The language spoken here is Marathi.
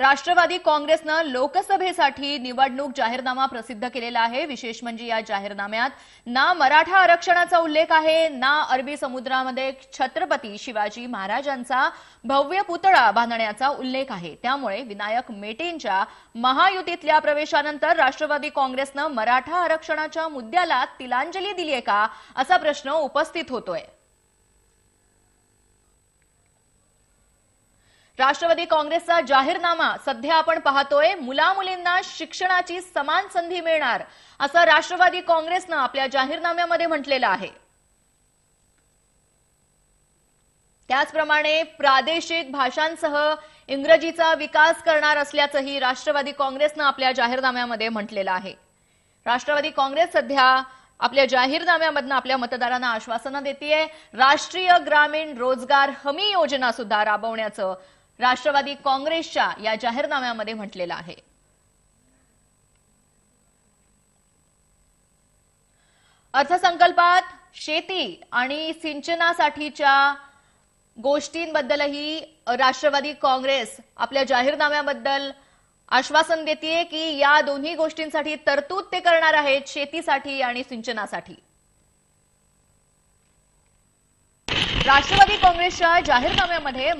राष्ट्रवादी काँग्रेसनं लोकसभेसाठी निवडणूक जाहीरनामा प्रसिद्ध केलेला आहे विशेष म्हणजे या जाहीरनाम्यात ना मराठा आरक्षणाचा उल्लेख आहे ना अरबी समुद्रामध्ये छत्रपती शिवाजी महाराजांचा भव्य पुतळा बांधण्याचा उल्लेख आहे त्यामुळे विनायक मेटेंच्या महायुतीतल्या प्रवेशानंतर राष्ट्रवादी काँग्रेसनं मराठा आरक्षणाच्या मुद्द्याला तिलांजली दिली आहे का असा प्रश्न उपस्थित होतोय राष्ट्रवादी काँग्रेसचा जाहीरनामा सध्या आपण पाहतोय मुला मुलींना शिक्षणाची समान संधी मिळणार असं राष्ट्रवादी काँग्रेसनं आपल्या जाहीरनाम्यामध्ये म्हटलेलं आहे त्याचप्रमाणे प्रादेशिक भाषांसह इंग्रजीचा विकास करणार असल्याचंही राष्ट्रवादी काँग्रेसनं आपल्या जाहीरनाम्यामध्ये म्हटलेलं आहे राष्ट्रवादी काँग्रेस सध्या आपल्या जाहीरनाम्यामधनं आपल्या मतदारांना आश्वासनं देते राष्ट्रीय ग्रामीण रोजगार हमी योजना सुद्धा राबवण्याचं राष्ट्रवादी काँग्रेसच्या या जाहीरनाम्यामध्ये म्हटलेलं आहे अर्थसंकल्पात शेती आणि सिंचनासाठीच्या गोष्टींबद्दलही राष्ट्रवादी काँग्रेस आपल्या जाहीरनाम्याबद्दल आश्वासन देते की या दोन्ही गोष्टींसाठी तरतूद ते करणार आहेत शेतीसाठी आणि सिंचनासाठी राष्ट्रवादी काँग्रेसच्या जाहीरनाम्यामध्ये